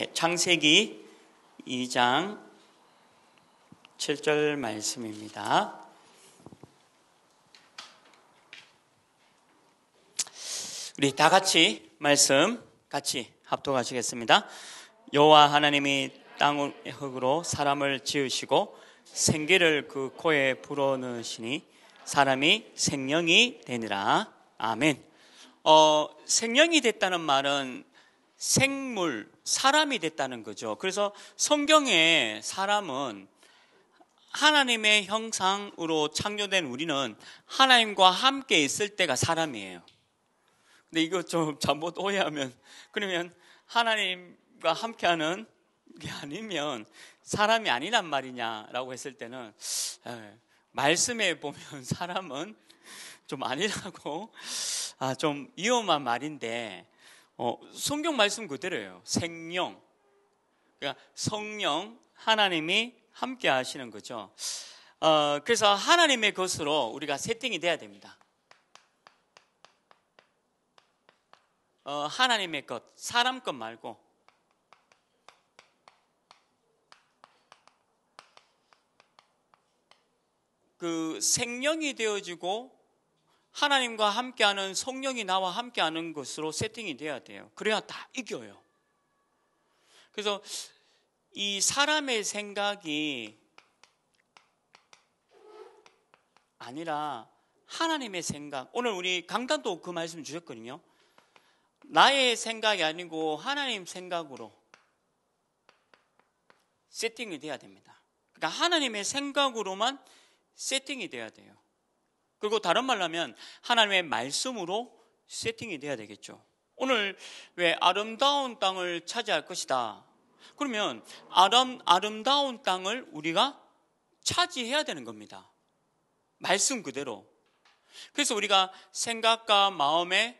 예, 창세기 2장 7절 말씀입니다. 우리 다 같이 말씀 같이 합독하시겠습니다. 여호와 하나님이 땅의 흙으로 사람을 지으시고 생기를 그 코에 불어넣으시니 사람이 생명이 되니라. 아멘. 어, 생명이 됐다는 말은 생물, 사람이 됐다는 거죠. 그래서 성경에 사람은 하나님의 형상으로 창조된 우리는 하나님과 함께 있을 때가 사람이에요. 근데 이거 좀 잘못 오해하면 그러면 하나님과 함께하는 게 아니면 사람이 아니란 말이냐라고 했을 때는 에, 말씀에 보면 사람은 좀 아니라고 아, 좀 위험한 말인데 어, 성경 말씀 그대로예요. 생령. 그러니까 성령, 하나님이 함께 하시는 거죠. 어, 그래서 하나님의 것으로 우리가 세팅이 돼야 됩니다. 어, 하나님의 것, 사람 것 말고 그 생명이 되어지고 하나님과 함께하는 성령이 나와 함께하는 것으로 세팅이 돼야 돼요. 그래야 다 이겨요. 그래서 이 사람의 생각이 아니라 하나님의 생각. 오늘 우리 강단도 그 말씀 주셨거든요. 나의 생각이 아니고 하나님 생각으로 세팅이 돼야 됩니다. 그러니까 하나님의 생각으로만 세팅이 돼야 돼요. 그리고 다른 말로 하면 하나님의 말씀으로 세팅이 돼야 되겠죠. 오늘 왜 아름다운 땅을 차지할 것이다. 그러면 아름, 아름다운 땅을 우리가 차지해야 되는 겁니다. 말씀 그대로. 그래서 우리가 생각과 마음에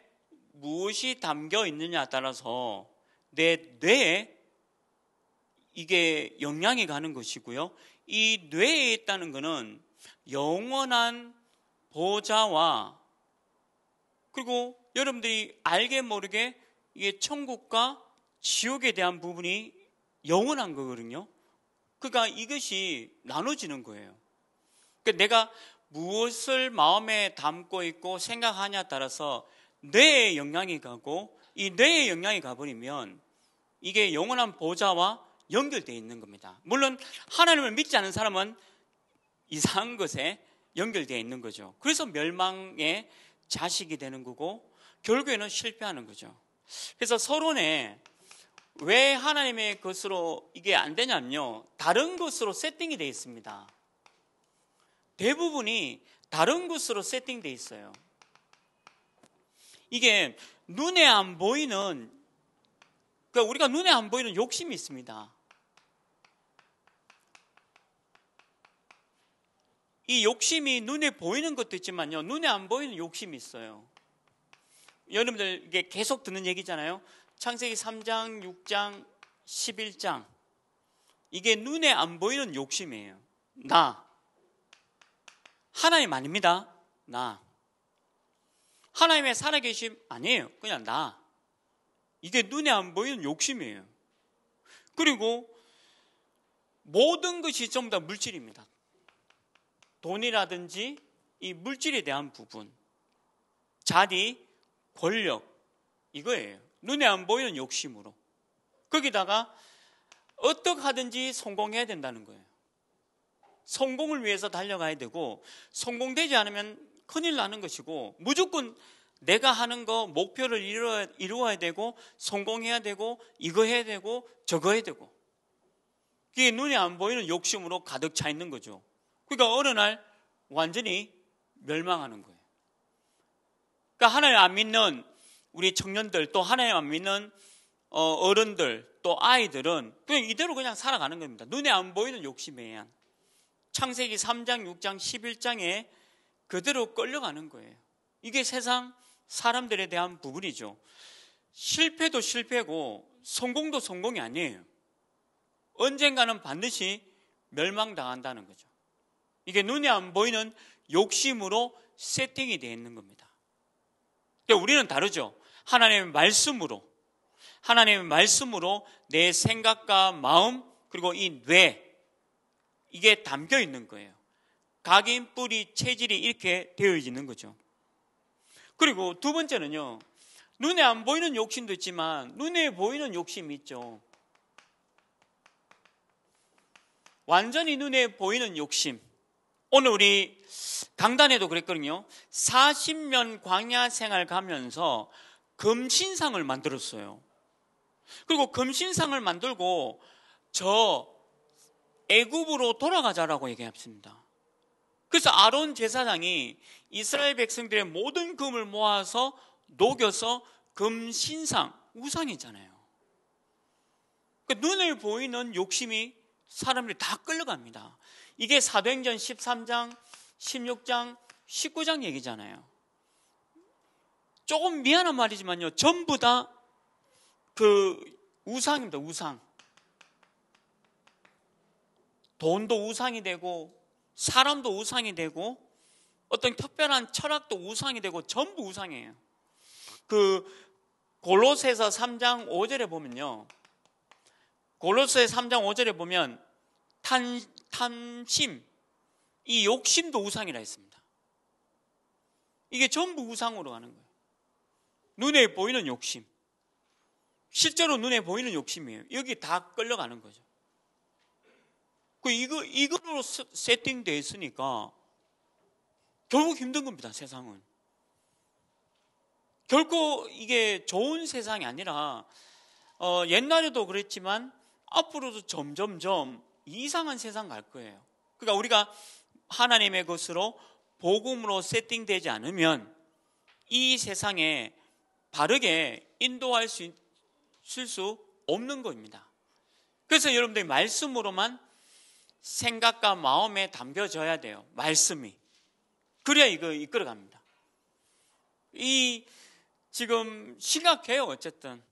무엇이 담겨 있느냐에 따라서 내 뇌에 이게 영향이 가는 것이고요. 이 뇌에 있다는 것은 영원한 보좌와 그리고 여러분들이 알게 모르게 이게 천국과 지옥에 대한 부분이 영원한 거거든요. 그러니까 이것이 나눠지는 거예요. 그러니까 내가 무엇을 마음에 담고 있고 생각하냐 따라서 뇌의 영향이 가고 이뇌의 영향이 가버리면 이게 영원한 보좌와 연결되어 있는 겁니다. 물론 하나님을 믿지 않은 사람은 이상한 것에 연결되어 있는 거죠. 그래서 멸망의 자식이 되는 거고 결국에는 실패하는 거죠. 그래서 서론에 왜 하나님의 것으로 이게 안 되냐면요. 다른 것으로 세팅이 되어 있습니다. 대부분이 다른 것으로 세팅되어 있어요. 이게 눈에 안 보이는, 그러니까 우리가 눈에 안 보이는 욕심이 있습니다. 이 욕심이 눈에 보이는 것도 있지만요, 눈에 안 보이는 욕심이 있어요. 여러분들 이게 계속 듣는 얘기잖아요. 창세기 3장, 6장, 11장. 이게 눈에 안 보이는 욕심이에요. 나. 하나님 아닙니다. 나. 하나님의 살아계심 아니에요. 그냥 나. 이게 눈에 안 보이는 욕심이에요. 그리고 모든 것이 전부 다 물질입니다. 돈이라든지 이 물질에 대한 부분, 자리, 권력, 이거예요. 눈에 안 보이는 욕심으로. 거기다가 어떻게 하든지 성공해야 된다는 거예요. 성공을 위해서 달려가야 되고, 성공되지 않으면 큰일 나는 것이고, 무조건 내가 하는 거 목표를 이루어, 이루어야 되고, 성공해야 되고, 이거 해야 되고, 저거 해야 되고. 그게 눈에 안 보이는 욕심으로 가득 차 있는 거죠. 그러니까 어느 날 완전히 멸망하는 거예요. 그러니까 하나님 안 믿는 우리 청년들 또 하나님 안 믿는 어, 어른들 또 아이들은 그냥 이대로 그냥 살아가는 겁니다. 눈에 안 보이는 욕심에 의한 창세기 3장, 6장, 11장에 그대로 끌려가는 거예요. 이게 세상 사람들에 대한 부분이죠. 실패도 실패고 성공도 성공이 아니에요. 언젠가는 반드시 멸망당한다는 거죠. 이게 눈에 안 보이는 욕심으로 세팅이 되어 있는 겁니다. 근데 우리는 다르죠. 하나님의 말씀으로 하나님의 말씀으로 내 생각과 마음 그리고 이 뇌 이게 담겨 있는 거예요. 각인 뿌리 체질이 이렇게 되어있는 거죠. 그리고 두 번째는요. 눈에 안 보이는 욕심도 있지만 눈에 보이는 욕심이 있죠. 완전히 눈에 보이는 욕심. 오늘 우리 강단에도 그랬거든요. 40년 광야 생활 가면서 금신상을 만들었어요. 그리고 금신상을 만들고 저 애굽으로 돌아가자라고 얘기했습니다. 그래서 아론 제사장이 이스라엘 백성들의 모든 금을 모아서 녹여서 금신상 우상이잖아요. 그러니까 눈에 보이는 욕심이 사람들이 다 끌려갑니다. 이게 사도행전 13장, 16장, 19장 얘기잖아요. 조금 미안한 말이지만요. 전부 다 그 우상입니다. 우상. 돈도 우상이 되고 사람도 우상이 되고 어떤 특별한 철학도 우상이 되고 전부 우상이에요. 그 골로새서 3장 5절에 보면요. 골로새 3장 5절에 보면 탄 탐심, 이 욕심도 우상이라 했습니다. 이게 전부 우상으로 가는 거예요. 눈에 보이는 욕심. 실제로 눈에 보이는 욕심이에요. 여기 다 끌려가는 거죠. 그 이거 이거로 세팅되어 있으니까 결국 힘든 겁니다. 세상은 결코 이게 좋은 세상이 아니라 어, 옛날에도 그랬지만 앞으로도 점점점 이상한 세상 갈 거예요. 그러니까 우리가 하나님의 것으로 복음으로 세팅되지 않으면 이 세상에 바르게 인도할 수 있을 수 없는 겁니다. 그래서 여러분들이 말씀으로만 생각과 마음에 담겨져야 돼요. 말씀이. 그래야 이거 이끌어 갑니다. 이 지금 심각해요. 어쨌든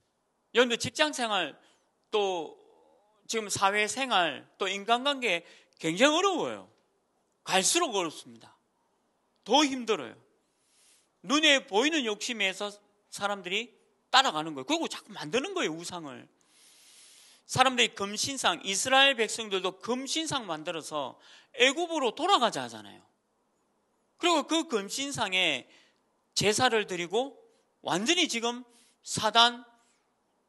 여러분들 직장 생활 또 지금 사회생활 또 인간관계 굉장히 어려워요. 갈수록 어렵습니다. 더 힘들어요. 눈에 보이는 욕심에서 사람들이 따라가는 거예요. 그리고 자꾸 만드는 거예요, 우상을. 사람들이 금신상, 이스라엘 백성들도 금신상 만들어서 애굽으로 돌아가자 하잖아요. 그리고 그 금신상에 제사를 드리고 완전히 지금 사단,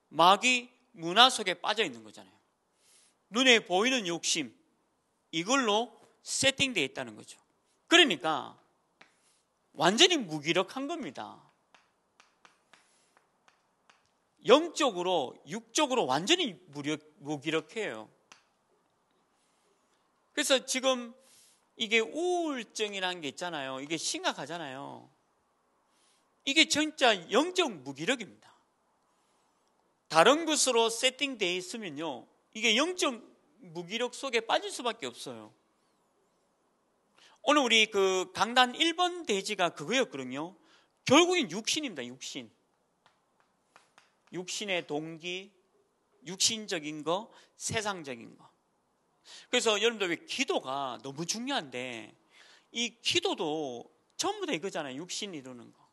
마귀, 문화 속에 빠져 있는 거잖아요. 눈에 보이는 욕심 이걸로 세팅되어 있다는 거죠. 그러니까 완전히 무기력한 겁니다. 영적으로, 육적으로 완전히 무력, 무기력해요. 그래서 지금 이게 우울증이라는 게 있잖아요. 이게 심각하잖아요. 이게 진짜 영적 무기력입니다. 다른 것으로 세팅되어 있으면요. 이게 영적 무기력 속에 빠질 수밖에 없어요. 오늘 우리 그 강단 1번 대지가 그거였거든요. 결국엔 육신입니다, 육신. 육신의 동기, 육신적인 거, 세상적인 거. 그래서 여러분들 왜 기도가 너무 중요한데 이 기도도 전부 다 이거잖아요. 육신 이루는 거.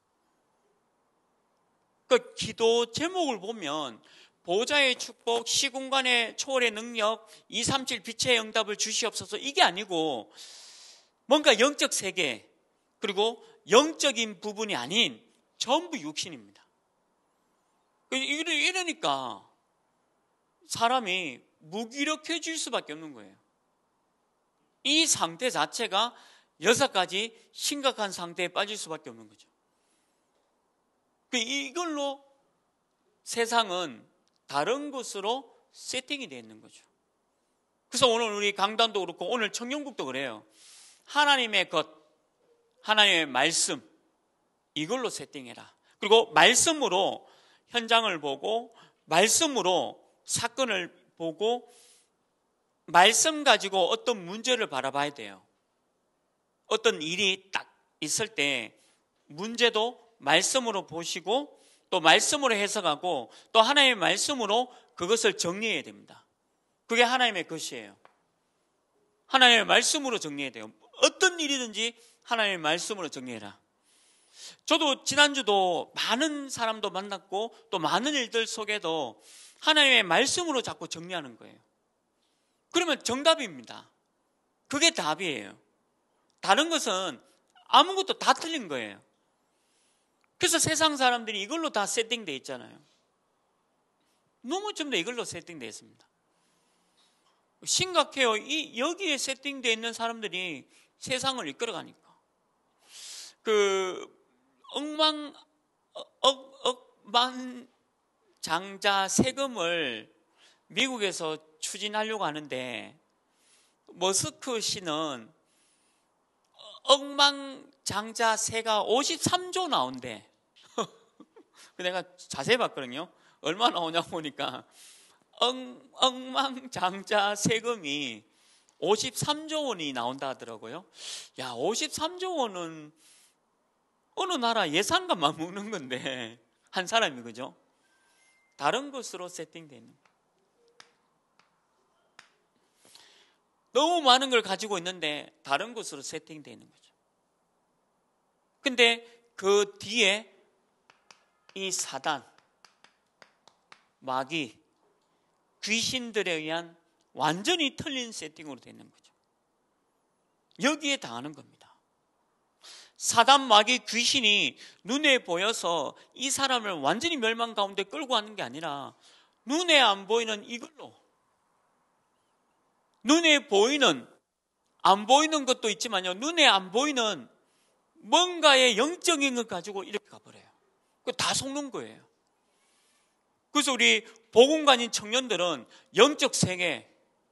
그 그러니까 기도 제목을 보면 보좌의 축복, 시공간의 초월의 능력, 237 빛의 응답을 주시옵소서 이게 아니고 뭔가 영적 세계 그리고 영적인 부분이 아닌 전부 육신입니다. 그 이러니까 사람이 무기력해질 수밖에 없는 거예요. 이 상태 자체가 여섯 가지 심각한 상태에 빠질 수밖에 없는 거죠. 그 이걸로 세상은 다른 곳으로 세팅이 되어 있는 거죠. 그래서 오늘 우리 강단도 그렇고 오늘 청년국도 그래요. 하나님의 것, 하나님의 말씀 이걸로 세팅해라. 그리고 말씀으로 현장을 보고 말씀으로 사건을 보고 말씀 가지고 어떤 문제를 바라봐야 돼요. 어떤 일이 딱 있을 때 문제도 말씀으로 보시고 또 말씀으로 해석하고 또 하나님의 말씀으로 그것을 정리해야 됩니다. 그게 하나님의 것이에요. 하나님의 말씀으로 정리해야 돼요. 어떤 일이든지 하나님의 말씀으로 정리해라. 저도 지난주도 많은 사람도 만났고 또 많은 일들 속에도 하나님의 말씀으로 자꾸 정리하는 거예요. 그러면 정답입니다. 그게 답이에요. 다른 것은 아무것도 다 틀린 거예요. 그래서 세상 사람들이 이걸로 다세팅되어 있잖아요. 너무 좀 더 이걸로 세팅되어 있습니다. 심각해요. 이 여기에 세팅되어 있는 사람들이 세상을 이끌어가니까 그 억만 억, 억만 장자 세금을 미국에서 추진하려고 하는데 머스크 씨는 억만 장자 세가 53조 나온대. 내가 자세히 봤거든요. 얼마 나오냐 보니까 엉, 엉망장자 세금이 53조 원이 나온다 하더라고요. 야, 53조 원은 어느 나라 예산과 맞먹는 건데 한 사람이 그죠? 다른 것으로 세팅되는 너무 많은 걸 가지고 있는데 다른 것으로 세팅되는 거죠. 근데 그 뒤에 이 사단, 마귀, 귀신들에 의한 완전히 틀린 세팅으로 되는 거죠. 여기에 당하는 겁니다. 사단 마귀 귀신이 눈에 보여서 이 사람을 완전히 멸망 가운데 끌고 가는 게 아니라 눈에 안 보이는 이걸로 눈에 보이는 안 보이는 것도 있지만요. 눈에 안 보이는 뭔가의 영적인 것 가지고 이렇게 가버려요. 다 속는 거예요. 그래서 우리 복음관인 청년들은 영적 생애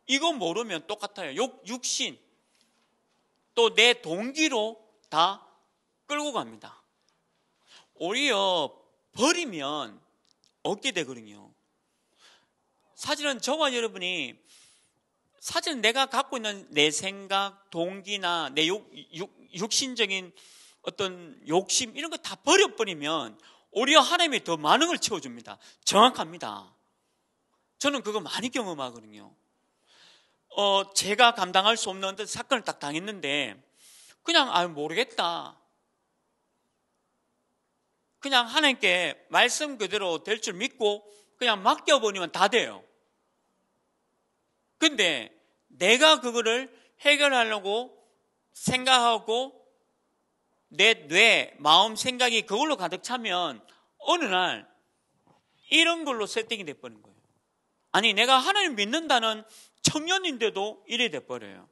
이거 모르면 똑같아요. 육, 육신 또 내 동기로 다 끌고 갑니다. 오히려 버리면 얻게 되거든요. 사실은 저와 여러분이 사실 내가 갖고 있는 내 생각, 동기나 내 육, 육, 육신적인 어떤 욕심 이런 거 다 버려버리면 오히려 하나님이 더 많은 걸 채워줍니다. 정확합니다. 저는 그거 많이 경험하거든요. 어, 제가 감당할 수 없는 어떤 사건을 딱 당했는데 그냥 아 모르겠다. 그냥 하나님께 말씀 그대로 될 줄 믿고 그냥 맡겨버리면 다 돼요. 근데 내가 그거를 해결하려고 생각하고 내 뇌, 마음, 생각이 그걸로 가득 차면 어느 날 이런 걸로 세팅이 돼버린 거예요. 아니, 내가 하나님 믿는다는 청년인데도 이래 돼버려요.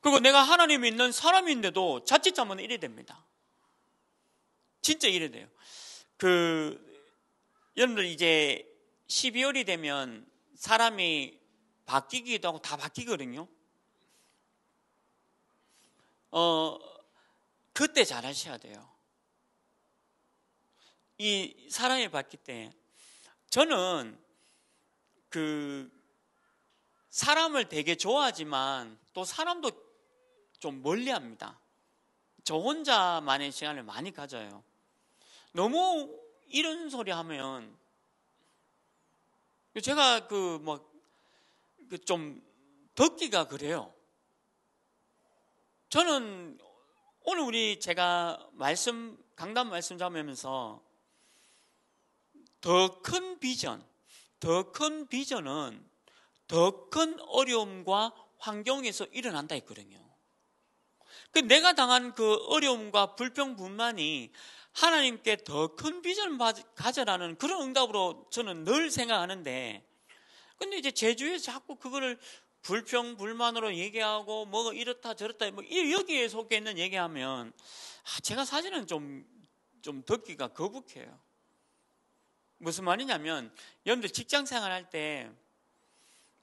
그리고 내가 하나님 믿는 사람인데도 자칫 잘면 이래 됩니다. 진짜 이래 돼요. 그, 여러분들 이제 12월이 되면 사람이 바뀌기도 하고 다 바뀌거든요. 어, 그때 잘 하셔야 돼요. 이 사랑을 받기 때 저는 그 사람을 되게 좋아하지만 또 사람도 좀 멀리 합니다. 저 혼자만의 시간을 많이 가져요. 너무 이런 소리 하면 제가 그 뭐좀 그 덕기가 그래요. 저는 오늘 우리 제가 말씀 강단 말씀 잡으면서 더 큰 비전, 더 큰 비전은 더 큰 어려움과 환경에서 일어난다 했거든요. 그 내가 당한 그 어려움과 불평분만이 하나님께 더 큰 비전을 가져라는 그런 응답으로 저는 늘 생각하는데, 근데 이제 제주에 서 자꾸 그거를 불평 불만으로 얘기하고 뭐 이렇다 저렇다 뭐 여기에 속해 있는 얘기하면 아, 제가 사실은 좀좀 듣기가 거북해요. 무슨 말이냐면 여러분들 직장 생활할 때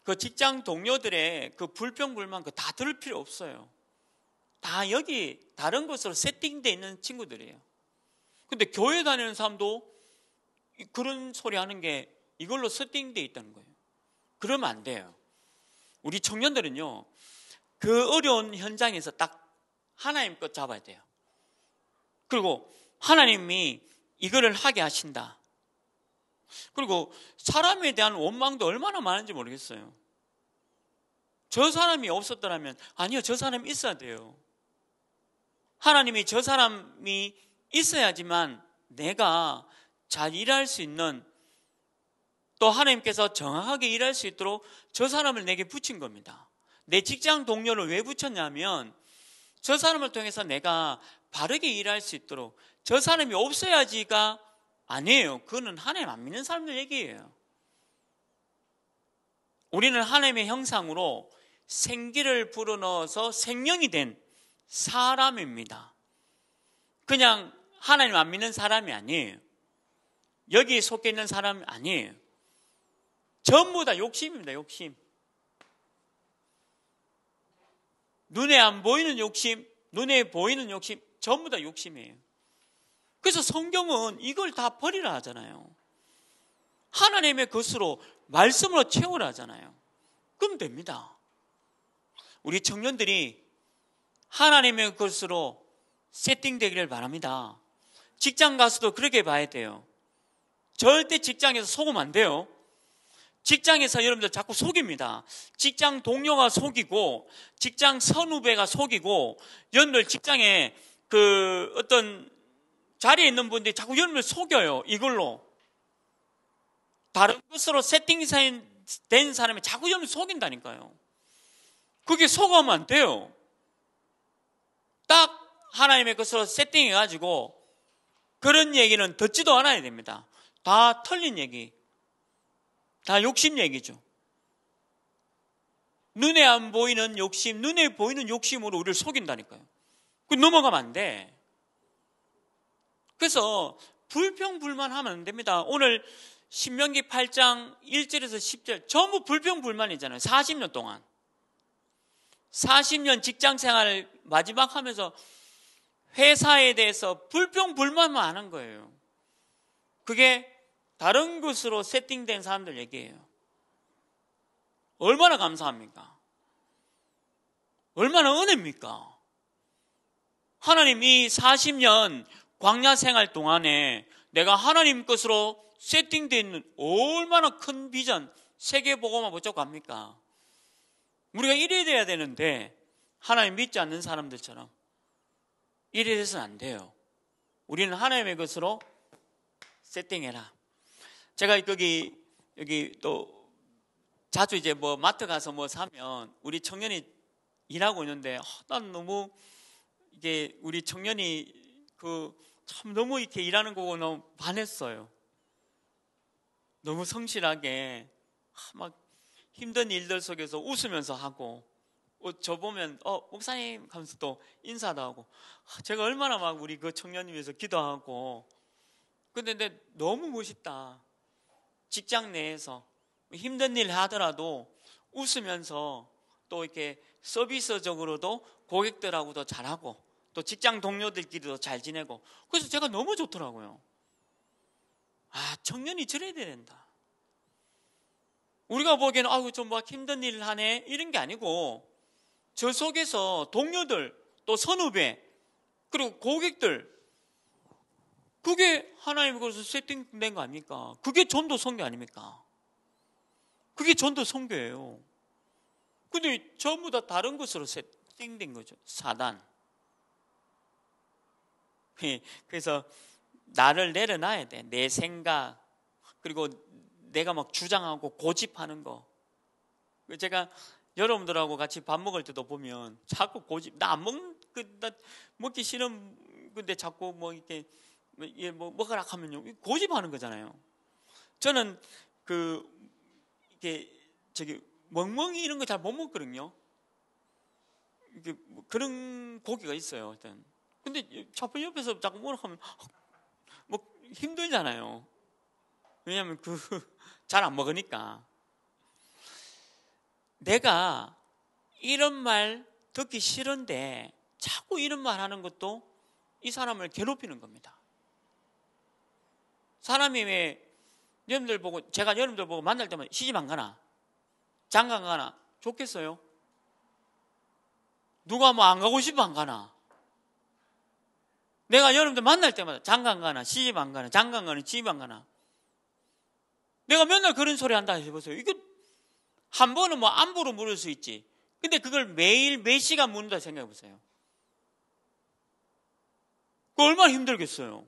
그 직장 동료들의 그 불평 불만 그 다 들을 필요 없어요. 다 여기 다른 곳으로 세팅되어 있는 친구들이에요. 근데 교회 다니는 사람도 그런 소리 하는 게 이걸로 세팅되어 있다는 거예요. 그러면 안 돼요. 우리 청년들은요, 그 어려운 현장에서 딱 하나님 것 잡아야 돼요. 그리고 하나님이 이거를 하게 하신다. 그리고 사람에 대한 원망도 얼마나 많은지 모르겠어요. 저 사람이 없었더라면, 아니요, 저 사람이 있어야 돼요. 하나님이 저 사람이 있어야지만 내가 잘 일할 수 있는 또 하나님께서 정확하게 일할 수 있도록 저 사람을 내게 붙인 겁니다. 내 직장 동료를 왜 붙였냐면 저 사람을 통해서 내가 바르게 일할 수 있도록 저 사람이 없어야지가 아니에요. 그는 하나님 안 믿는 사람들 얘기예요. 우리는 하나님의 형상으로 생기를 불어넣어서 생명이 된 사람입니다. 그냥 하나님 안 믿는 사람이 아니에요. 여기 에 속해 있는 사람이 아니에요. 전부 다 욕심입니다, 욕심. 눈에 안 보이는 욕심, 눈에 보이는 욕심, 전부 다 욕심이에요. 그래서 성경은 이걸 다 버리라 하잖아요. 하나님의 것으로, 말씀으로 채우라 하잖아요. 그럼 됩니다. 우리 청년들이 하나님의 것으로 세팅되기를 바랍니다. 직장 가서도 그렇게 봐야 돼요. 절대 직장에서 속으면 안 돼요. 직장에서 여러분들 자꾸 속입니다. 직장 동료가 속이고, 직장 선후배가 속이고, 여러분들 직장에 그 어떤 자리에 있는 분들이 자꾸 여러분을 속여요. 이걸로. 다른 것으로 세팅된 사람이 자꾸 여러분 속인다니까요. 그게 속으면 안 돼요. 딱 하나님의 것으로 세팅해가지고 그런 얘기는 듣지도 않아야 됩니다. 다 틀린 얘기. 다 욕심 얘기죠. 눈에 안 보이는 욕심, 눈에 보이는 욕심으로 우리를 속인다니까요. 그 넘어가면 안 돼. 그래서 불평불만하면 안 됩니다. 오늘 신명기 8장 1절에서 10절 전부 불평불만이잖아요. 40년 동안. 40년 직장 생활 마지막 하면서 회사에 대해서 불평불만만 하는 거예요. 그게 다른 곳으로 세팅된 사람들 얘기예요. 얼마나 감사합니까? 얼마나 은혜입니까? 하나님 이 40년 광야 생활 동안에 내가 하나님 것으로 세팅되어 있는 얼마나 큰 비전, 세계보고만 보자고 합니까? 우리가 이래 돼야 되는데, 하나님 믿지 않는 사람들처럼 이래 돼서는 안 돼요. 우리는 하나님의 것으로 세팅해라. 제가 여기 여기 또 자주 이제 뭐 마트 가서 뭐 사면 우리 청년이 일하고 있는데 어, 난 너무 이게 우리 청년이 그 참 너무 이렇게 일하는 거 보고 너무 반했어요. 너무 성실하게 아, 막 힘든 일들 속에서 웃으면서 하고 저 보면 어 목사님 하면서 또 인사도 하고 아, 제가 얼마나 막 우리 그 청년 위해서 기도하고 근데, 근데 너무 멋있다 직장 내에서 힘든 일 하더라도 웃으면서 또 이렇게 서비스적으로도 고객들하고도 잘하고 또 직장 동료들끼리도 잘 지내고 그래서 제가 너무 좋더라고요. 아 청년이 저래야 된다. 우리가 보기에는 아우 좀막 힘든 일 하네 이런 게 아니고 저 속에서 동료들 또 선후배 그리고 고객들 그게 하나님그로서 세팅된 거 아닙니까? 그게 전도 성교 아닙니까? 그게 전도 성교예요. 근데 전부 다 다른 것으로 세팅된 거죠. 사단. 예, 그래서 나를 내려놔야 돼. 내 생각 그리고 내가 막 주장하고 고집하는 거. 그 제가 여러분들하고 같이 밥 먹을 때도 보면 자꾸 고집 나 안 먹, 그, 나 먹기 싫은 근데 자꾸 뭐 이렇게 예, 뭐 먹으라 뭐 하면요 고집하는 거잖아요. 저는 그 이게 저기 멍멍이 이런 거 잘 못 먹거든요. 이게 뭐 그런 고기가 있어요. 일단 근데 좌표 옆에서 자꾸 뭐라 하면 뭐 힘들잖아요. 왜냐하면 그 잘 안 먹으니까. 내가 이런 말 듣기 싫은데 자꾸 이런 말 하는 것도 이 사람을 괴롭히는 겁니다. 사람이 왜 여러분들 보고 제가 여러분들 보고 만날 때면 시집 안 가나 장관 가나 좋겠어요? 누가 뭐 안 가고 싶어 안 가나? 내가 여러분들 만날 때마다 장관 가나 시집 안 가나 장관 가나 시집 안 가나 내가 맨날 그런 소리 한다 해보세요. 이거 한 번은 뭐 안부로 물을 수 있지. 근데 그걸 매일 몇 시간 묻는다 생각해 보세요. 그 얼마나 힘들겠어요.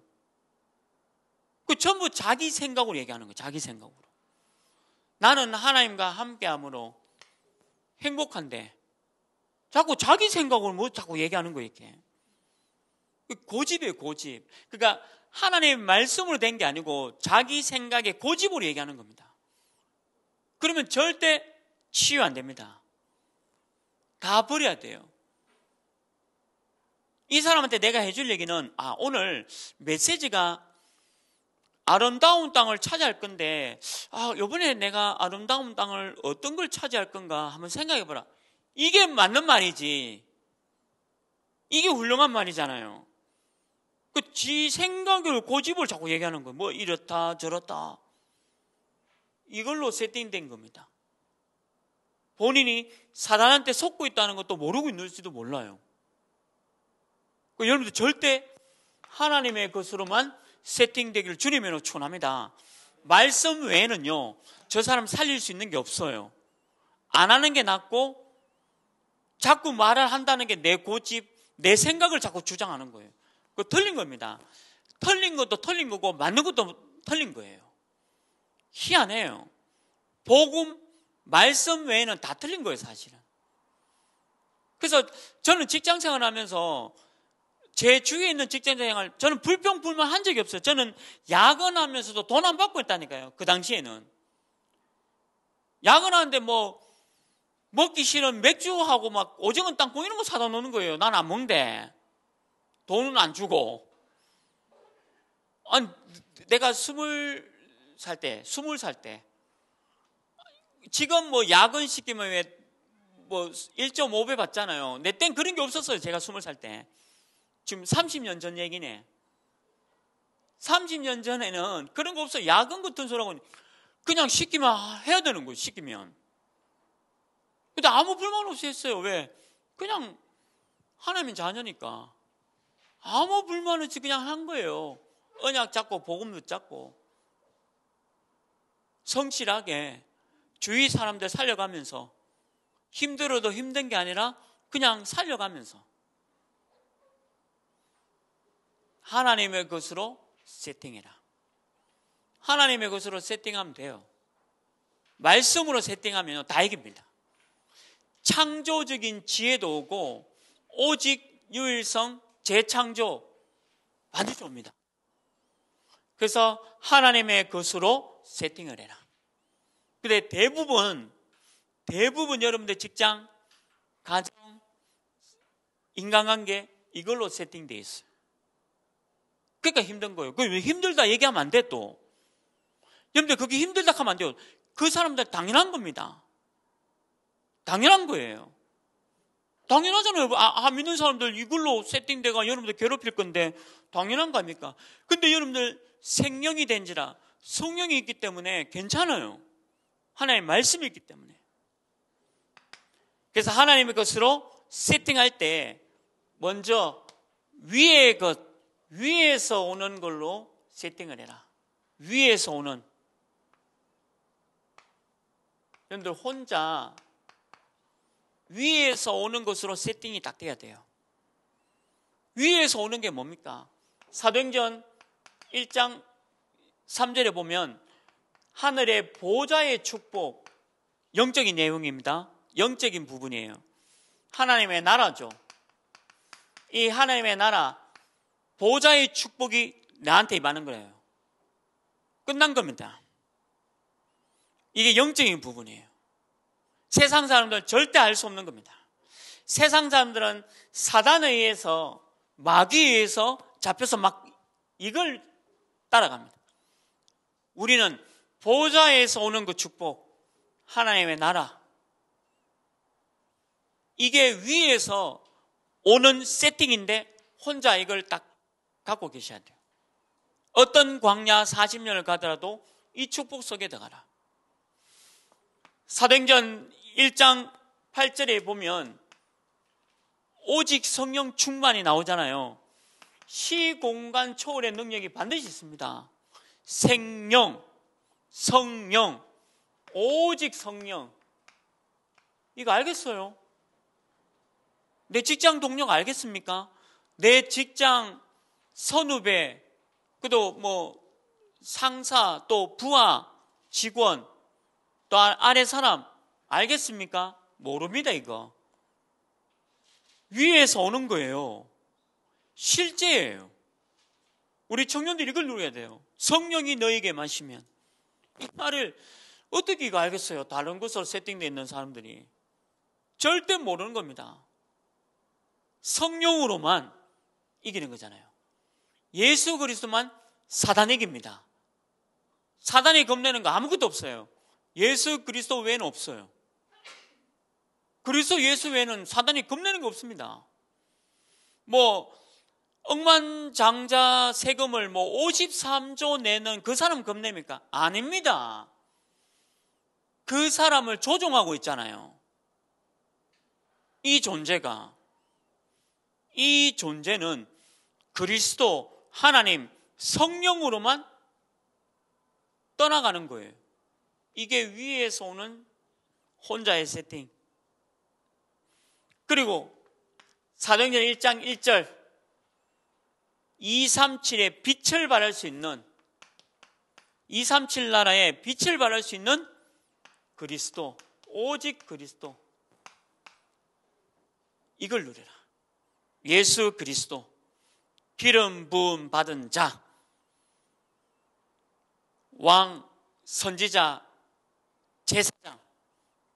그 전부 자기 생각으로 얘기하는 거예요. 자기 생각으로. 나는 하나님과 함께함으로 행복한데 자꾸 자기 생각으로 뭐 자꾸 얘기하는 거예요. 이렇게. 그 고집이에요. 고집. 그러니까 하나님의 말씀으로 된 게 아니고 자기 생각에 고집으로 얘기하는 겁니다. 그러면 절대 치유 안 됩니다. 다 버려야 돼요. 이 사람한테 내가 해줄 얘기는 아 오늘 메시지가 아름다운 땅을 차지할 건데 아요번에 내가 아름다운 땅을 어떤 걸 차지할 건가 한번 생각해 보라. 이게 맞는 말이지. 이게 훌륭한 말이잖아요. 그 지 생각을 고집을 자꾸 얘기하는 거예요. 뭐 이렇다 저렇다. 이걸로 세팅된 겁니다. 본인이 사단한테 속고 있다는 것도 모르고 있는지도 몰라요. 그 여러분들 절대 하나님의 것으로만 세팅되기를 주님의 로촌합니다 말씀 외에는요, 저 사람 살릴 수 있는 게 없어요. 안 하는 게 낫고, 자꾸 말을 한다는 게 내 고집, 내 생각을 자꾸 주장하는 거예요. 그거 틀린 겁니다. 틀린 것도 틀린 거고, 맞는 것도 틀린 거예요. 희한해요. 복음, 말씀 외에는 다 틀린 거예요, 사실은. 그래서 저는 직장 생활하면서 제 주위에 있는 직장 생활 저는 불평불만 한 적이 없어요. 저는 야근하면서도 돈 안 받고 있다니까요그 당시에는 야근하는데 뭐 먹기 싫은 맥주하고 막 오징어 땅콩 이런 거 사다 놓는 거예요. 난 안 먹는데 돈은 안 주고 아니 내가 스물 살 때, 스물 살 때 지금 뭐 야근 시키면 왜뭐 1.5배 받잖아요. 내 땐 그런 게 없었어요. 제가 스물 살 때. 지금 30년 전 얘기네. 30년 전에는 그런 거 없어. 야근 같은 소라고 그냥 시키면 해야 되는 거예요. 시키면. 근데 아무 불만 없이 했어요. 왜? 그냥 하나님 의 자녀니까. 아무 불만 없이 그냥 한 거예요. 언약 잡고 복음도 잡고 성실하게 주위 사람들 살려가면서 힘들어도 힘든 게 아니라 그냥 살려가면서 하나님의 것으로 세팅해라. 하나님의 것으로 세팅하면 돼요. 말씀으로 세팅하면 다 이깁니다. 창조적인 지혜도 오고 오직 유일성 재창조 반드시 옵니다. 그래서 하나님의 것으로 세팅을 해라. 근데 대부분 대부분 여러분들 직장, 가정, 인간관계 이걸로 세팅되어 있어요. 그러니까 힘든 거예요. 그왜 힘들다 얘기하면 안 돼, 또. 여러분들, 그게 힘들다 하면 안 돼요. 그 사람들 당연한 겁니다. 당연한 거예요. 당연하잖아요. 아, 아 믿는 사람들 이걸로 세팅돼가 여러분들 괴롭힐 건데 당연한 거 아닙니까? 근데 여러분들 생명이 된지라 성령이 있기 때문에 괜찮아요. 하나님의 말씀이 있기 때문에. 그래서 하나님의 것으로 세팅할 때 먼저 위의 것 위에서 오는 걸로 세팅을 해라. 위에서 오는. 여러분들 혼자 위에서 오는 것으로 세팅이 딱 돼야 돼요. 위에서 오는 게 뭡니까? 사도행전 1장 3절에 보면 하늘의 보좌의 축복, 영적인 내용입니다. 영적인 부분이에요. 하나님의 나라죠. 이 하나님의 나라, 보좌의 축복이 나한테 임하는 거예요. 끝난 겁니다. 이게 영적인 부분이에요. 세상 사람들 절대 알 수 없는 겁니다. 세상 사람들은 사단에 의해서 마귀에 의해서 잡혀서 막 이걸 따라갑니다. 우리는 보좌에서 오는 그 축복, 하나님의 나라. 이게 위에서 오는 세팅인데 혼자 이걸 딱 갖고 계셔야 돼요. 어떤 광야 40년을 가더라도 이 축복 속에 들어가라. 사도행전 1장 8절에 보면 오직 성령 충만이 나오잖아요. 시공간 초월의 능력이 반드시 있습니다. 생명, 성령, 오직 성령. 이거 알겠어요? 내 직장 동료가 알겠습니까? 내 직장 선후배, 그도 뭐 상사, 또 부하, 직원, 또 아, 아래 사람 알겠습니까? 모릅니다 이거. 위에서 오는 거예요. 실제예요. 우리 청년들이 이걸 누려야 돼요. 성령이 너에게 마시면 이 말을 어떻게 이거 알겠어요? 다른 곳으로 세팅되어 있는 사람들이 절대 모르는 겁니다. 성령으로만 이기는 거잖아요. 예수 그리스도만 사단에게입니다 사단이 겁내는 거 아무것도 없어요. 예수 그리스도 외에는 없어요. 그리스도 예수 외에는 사단이 겁내는 게 없습니다. 뭐 억만장자 세금을 뭐 53조 내는 그 사람 겁냅니까? 아닙니다. 그 사람을 조종하고 있잖아요. 이 존재가 이 존재는 그리스도 하나님, 성령으로만 떠나가는 거예요. 이게 위에서 오는 혼자의 세팅. 그리고 사도행전 1장 1절 2 3 7의 빛을 발할 수 있는 237 나라에 빛을 발할 수 있는 그리스도 오직 그리스도 이걸 누려라 예수 그리스도 기름 부음 받은 자, 왕, 선지자, 제사장,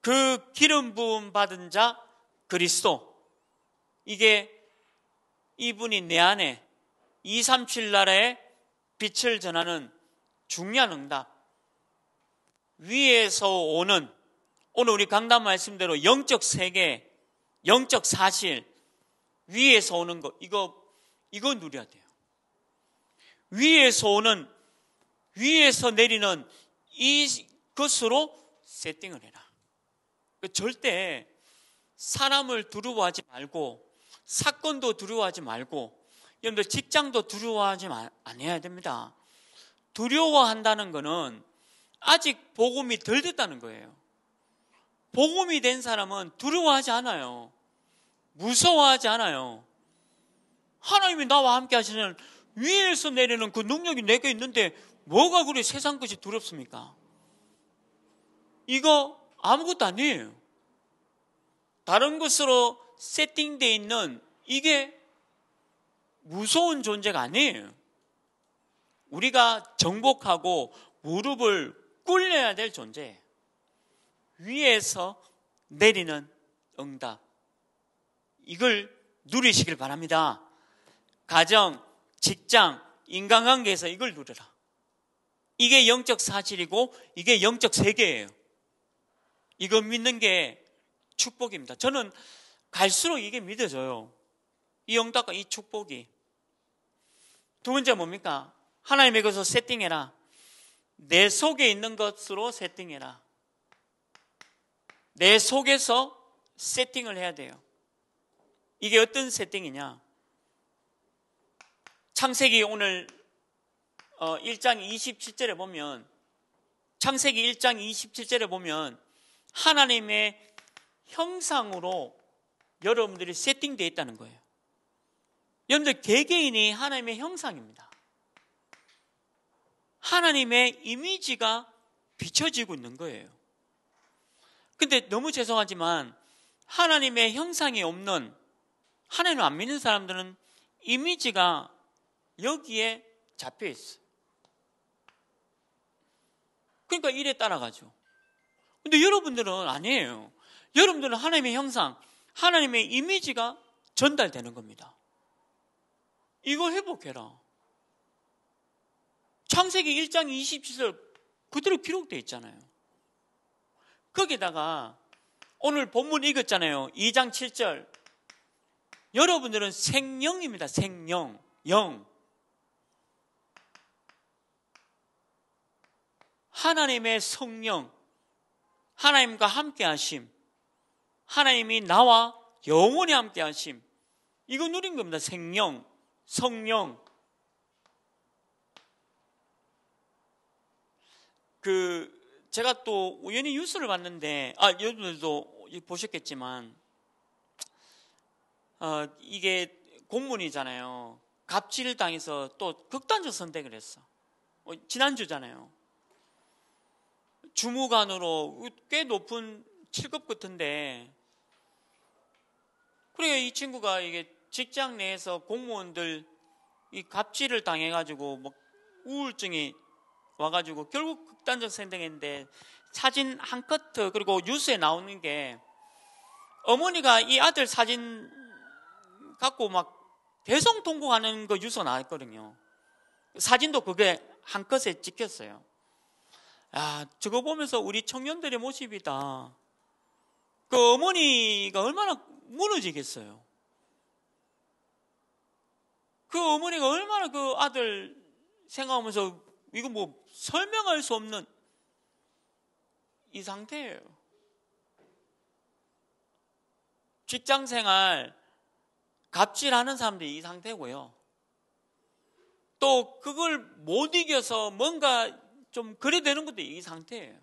그 기름 부음 받은 자 그리스도. 이게 이분이 내 안에 237 나라에 빛을 전하는 중요한 응답. 위에서 오는 오늘 우리 강단 말씀대로 영적 세계, 영적 사실 위에서 오는 것 이거 이거 누려야 돼요. 위에서 오는 위에서 내리는 이것으로 세팅을 해라. 그 절대 사람을 두려워하지 말고 사건도 두려워하지 말고 여러분들 직장도 두려워하지 않아야 됩니다. 두려워한다는 것은 아직 복음이 덜 됐다는 거예요. 복음이 된 사람은 두려워하지 않아요. 무서워하지 않아요. 하나님이 나와 함께 하시는 위에서 내리는 그 능력이 내게 있는데 뭐가 그리 세상 것이 두렵습니까? 이거 아무것도 아니에요. 다른 것으로 세팅되어 있는 이게 무서운 존재가 아니에요. 우리가 정복하고 무릎을 꿇려야 될존재 위에서 내리는 응답. 이걸 누리시길 바랍니다. 가정, 직장, 인간관계에서 이걸 누려라. 이게 영적 사실이고 이게 영적 세계예요. 이거 믿는 게 축복입니다. 저는 갈수록 이게 믿어져요. 이 영답과 이 축복이. 두 번째 뭡니까? 하나님의 것으로 세팅해라. 내 속에 있는 것으로 세팅해라. 내 속에서 세팅을 해야 돼요. 이게 어떤 세팅이냐? 창세기 오늘 1장 어, 27절에 보면 창세기 1장 27절에 보면 하나님의 형상으로 여러분들이 세팅되어 있다는 거예요. 여러분들 개개인이 하나님의 형상입니다. 하나님의 이미지가 비춰지고 있는 거예요. 근데 너무 죄송하지만 하나님의 형상이 없는 하나님을 안 믿는 사람들은 이미지가 여기에 잡혀 있어. 그러니까 일에 따라가죠. 근데 여러분들은 아니에요. 여러분들은 하나님의 형상, 하나님의 이미지가 전달되는 겁니다. 이거 회복해라. 창세기 1장 27절 그대로 기록되어 있잖아요. 거기다가 오늘 본문 읽었잖아요. 2장 7절. 여러분들은 생명입니다. 생명. 영. 하나님의 성령, 하나님과 함께 하심, 하나님이 나와 영원히 함께 하심, 이거 누린 겁니다. 생명, 성령. 그, 제가 또 우연히 뉴스를 봤는데, 아, 여러분들도 보셨겠지만, 어, 이게 공문이잖아요. 갑질 당해서 또 극단적 선택을 했어. 어, 지난주잖아요. 주무관으로 꽤 높은 7급 같은데 그래요 이 친구가 이게 직장 내에서 공무원들 이 갑질을 당해가지고 막 우울증이 와가지고 결국 극단적 선택인데 사진 한 커트 그리고 뉴스에 나오는 게 어머니가 이 아들 사진 갖고 막 대성 통곡하는 거 그 뉴스 나왔거든요. 사진도 그게 한 컷에 찍혔어요. 아, 저거 보면서 우리 청년들의 모습이다. 그 어머니가 얼마나 무너지겠어요. 그 어머니가 얼마나 그 아들 생각하면서 이거 뭐 설명할 수 없는 이 상태예요. 직장 생활 갑질하는 사람들이 이 상태고요. 또 그걸 못 이겨서 뭔가 좀 그래 되는 것도 이 상태예요.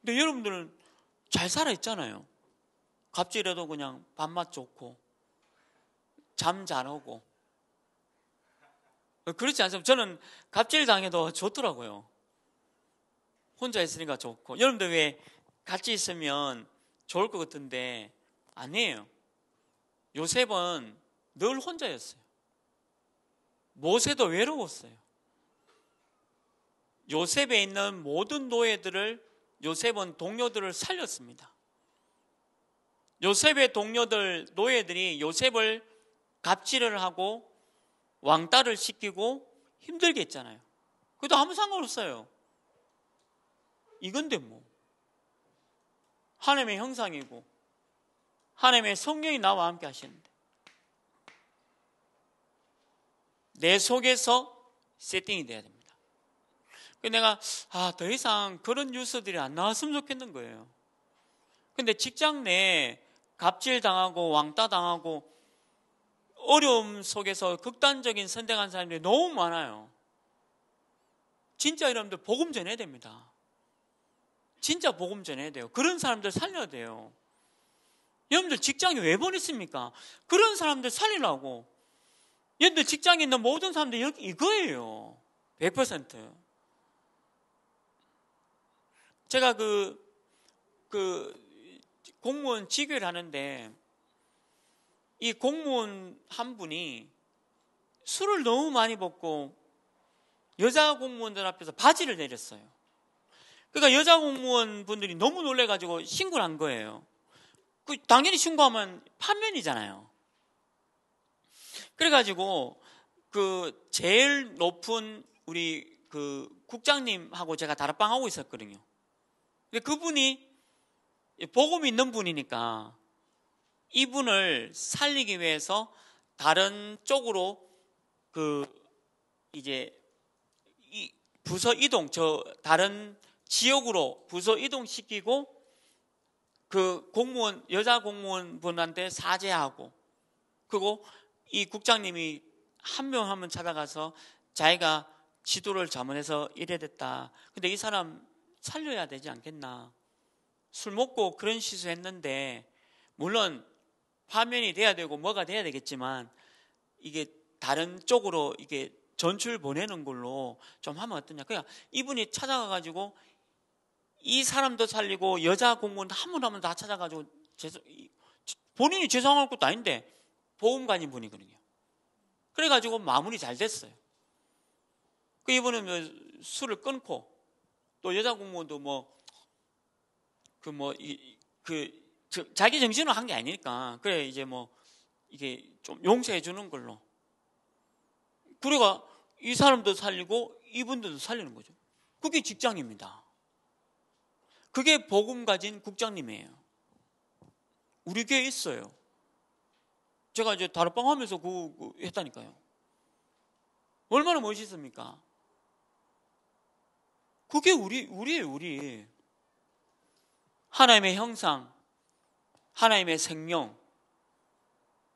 근데 여러분들은 잘 살아있잖아요. 갑질이라도 그냥 밥맛 좋고 잠 잘 오고 그렇지 않습니까? 저는 갑질 당해도 좋더라고요. 혼자 있으니까 좋고 여러분들 왜 같이 있으면 좋을 것 같은데 아니에요. 요셉은 늘 혼자였어요. 모세도 외로웠어요. 요셉에 있는 모든 노예들을 요셉은 동료들을 살렸습니다. 요셉의 동료들 노예들이 요셉을 갑질을 하고 왕따를 시키고 힘들게 했잖아요. 그래도 아무 상관없어요. 이건데 뭐 하나님의 형상이고 하나님의 성경이 나와 함께 하시는데 내 속에서 세팅이 돼야 됩니다. 그 내가 아, 더 이상 그런 뉴스들이 안 나왔으면 좋겠는 거예요. 근데 직장 내에 갑질 당하고 왕따 당하고 어려움 속에서 극단적인 선택한 사람들이 너무 많아요. 진짜 여러분들 복음 전해야 됩니다. 진짜 복음 전해야 돼요. 그런 사람들 살려야 돼요. 여러분들 직장이왜버렸습니까 그런 사람들 살리라고. 여러분들 직장에 있는 모든 사람들 이거예요. 100%. 제가 그, 그, 공무원 직위를 하는데 이 공무원 한 분이 술을 너무 많이 먹고 여자 공무원들 앞에서 바지를 내렸어요. 그러니까 여자 공무원 분들이 너무 놀래가지고 신고를 한 거예요. 그 당연히 신고하면 판면이잖아요. 그래가지고 그 제일 높은 우리 그 국장님하고 제가 다락방 하고 있었거든요. 근데 예, 그분이 예, 복음이 있는 분이니까 이분을 살리기 위해서 다른 쪽으로 그 이제 이 부서 이동 저 다른 지역으로 부서 이동시키고 그 공무원 여자 공무원분한테 사죄하고 그리고 이 국장님이 한 명 한 명 찾아가서 자기가 지도를 잘못해서 이래 됐다. 근데 이 사람 살려야 되지 않겠나. 술 먹고 그런 시술했는데 물론 화면이 돼야 되고 뭐가 돼야 되겠지만, 이게 다른 쪽으로 이게 전출 보내는 걸로 좀 하면 어떠냐. 그냥 이분이 찾아가가지고 이 사람도 살리고 여자 공무원 한분 한 분 다 찾아가지고 죄송, 본인이 죄송할 것도 아닌데 보험관인 분이거든요. 그래가지고 마무리 잘 됐어요. 그 이분은 뭐 술을 끊고 또 여자 공무원도 뭐, 그 뭐, 이, 그, 자기 정신으로 한 게 아니니까. 그래, 이제 뭐, 이게 좀 용서해 주는 걸로. 그래가 그러니까 이 사람도 살리고 이분들도 살리는 거죠. 그게 직장입니다. 그게 복음 가진 국장님이에요. 우리 교회에 있어요. 제가 이제 다락방 하면서 그, 그 했다니까요. 얼마나 멋있습니까? 그게 우리 우리예 우리. 하나님의 형상, 하나님의 생명,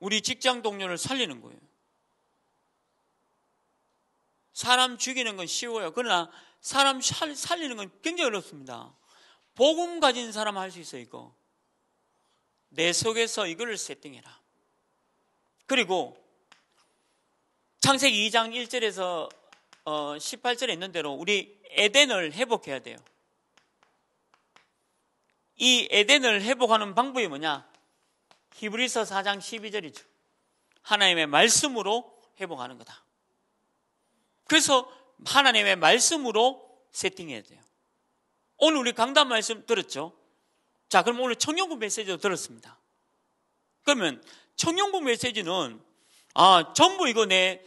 우리 직장 동료를 살리는 거예요. 사람 죽이는 건 쉬워요. 그러나 사람 살리는 건 굉장히 어렵습니다. 복음 가진 사람 할 수 있어 요 이거. 내 속에서 이거를 세팅해라. 그리고 창세기 2장 1절에서 어, 18절에 있는 대로 우리 에덴을 회복해야 돼요. 이 에덴을 회복하는 방법이 뭐냐? 히브리서 4장 12절이죠. 하나님의 말씀으로 회복하는 거다. 그래서 하나님의 말씀으로 세팅해야 돼요. 오늘 우리 강단 말씀 들었죠? 자, 그럼 오늘 청년부 메시지도 들었습니다. 그러면 청년부 메시지는 아, 전부 이거 내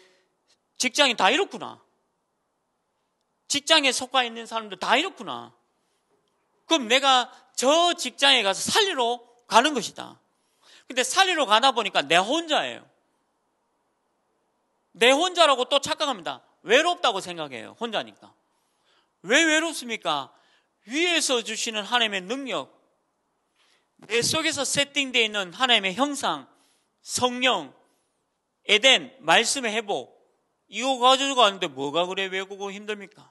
직장이 다 이렇구나. 직장에 속아 있는 사람들 다 이렇구나. 그럼 내가 저 직장에 가서 살리러 가는 것이다. 근데 살리러 가다 보니까 내 혼자예요. 내 혼자라고 또 착각합니다. 외롭다고 생각해요. 혼자니까. 왜 외롭습니까? 위에서 주시는 하나님의 능력, 내 속에서 세팅되어 있는 하나님의 형상, 성령, 에덴, 말씀의 회복, 이거 가지고 가는데 뭐가 그래 외국어 힘듭니까?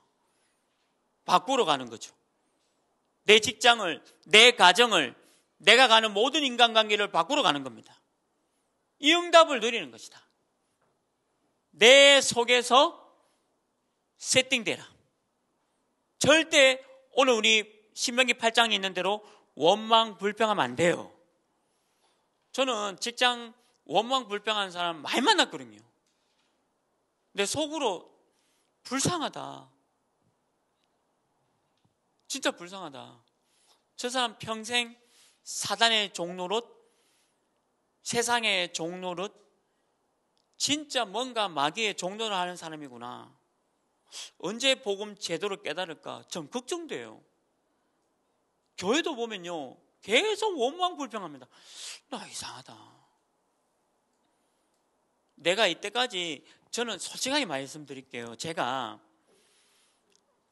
바꾸러 가는 거죠. 내 직장을, 내 가정을, 내가 가는 모든 인간관계를 바꾸러 가는 겁니다. 이 응답을 누리는 것이다. 내 속에서 세팅되라. 절대 오늘 우리 신명기 8장에 있는 대로 원망 불평하면 안 돼요. 저는 직장 원망 불평하는 사람 많이 만났거든요. 내 속으로 불쌍하다. 진짜 불쌍하다. 저 사람 평생 사단의 종로릇, 세상의 종로릇, 진짜 뭔가 마귀의 종로를 하는 사람이구나. 언제 복음 제대로 깨달을까? 전 걱정돼요. 교회도 보면요. 계속 원망 불평합니다. 나 이상하다. 내가 이때까지 저는 솔직하게 말씀드릴게요. 제가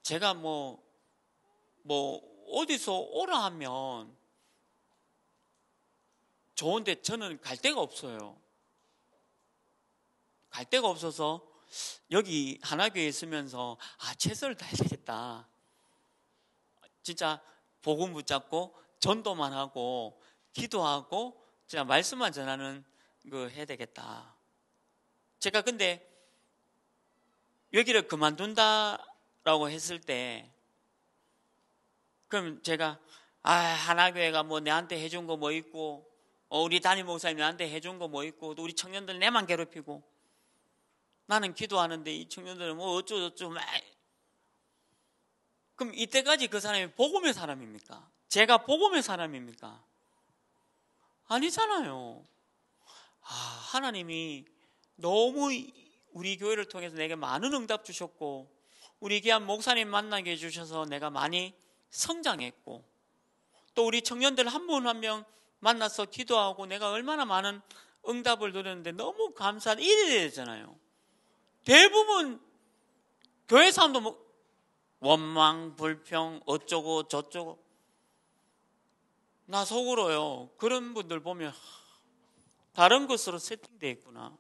제가 뭐뭐 어디서 오라 하면 좋은데 저는 갈 데가 없어요. 갈 데가 없어서 여기 하나교회에 있으면서 아 최선을 다해야 되겠다. 진짜 복음 붙잡고 전도만 하고 기도하고 진짜 말씀만 전하는 그 해야 되겠다. 제가 근데 여기를 그만둔다라고 했을 때 그럼 제가 아 하나교회가 뭐 내한테 해준 거 뭐 있고 어, 우리 담임 목사님 내한테 해준 거 뭐 있고 또 우리 청년들 내만 괴롭히고 나는 기도하는데 이 청년들은 뭐 어쩌저쩌 막 그럼 이때까지 그 사람이 복음의 사람입니까? 제가 복음의 사람입니까? 아니잖아요. 아, 하나님이 너무 우리 교회를 통해서 내게 많은 응답 주셨고 우리 귀한 목사님 만나게 해주셔서 내가 많이 성장했고 또 우리 청년들 한 분 한 명 만나서 기도하고 내가 얼마나 많은 응답을 누렸는데 너무 감사한 일이 되잖아요. 대부분 교회 사람도 뭐 원망, 불평, 어쩌고 저쩌고 나 속으로요. 그런 분들 보면 다른 것으로 세팅되어 있구나.